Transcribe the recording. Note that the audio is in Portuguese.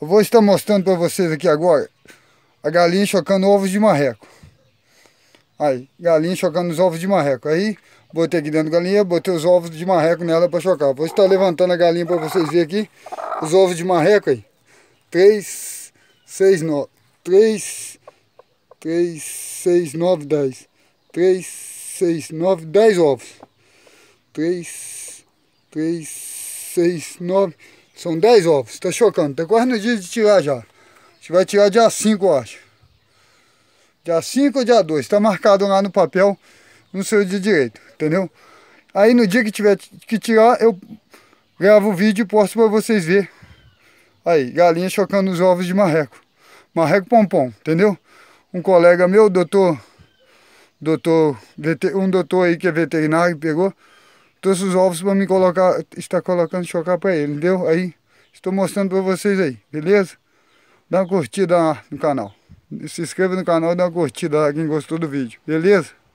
Eu vou estar mostrando para vocês aqui agora a galinha chocando ovos de marreco. Aí, galinha chocando os ovos de marreco. Aí, botei aqui dentro da galinha, botei os ovos de marreco nela para chocar. Vou estar levantando a galinha para vocês verem aqui os ovos de marreco aí. 3, 6, 9. 3, 3, 6, 9, 10. 3, 6, 9, 10 ovos. 3, 3, 6, 9, são 10 ovos, está chocando. tem tá quase no dia de tirar já. A gente vai tirar dia 5, eu acho. Dia 5 ou dia 2. Está marcado lá no papel, no seu dia direito, entendeu? Aí no dia que tiver que tirar, eu gravo o vídeo e posto para vocês ver. Aí, galinha chocando os ovos de marreco. Marreco pompom, entendeu? Um colega meu, doutor, doutor, um doutor aí que é veterinário, pegou todos os ovos para me colocar, está colocando chocar para ele, entendeu? Aí, estou mostrando para vocês aí, beleza? Dá uma curtida no canal. Se inscreva no canal e dá uma curtida quem gostou do vídeo, beleza?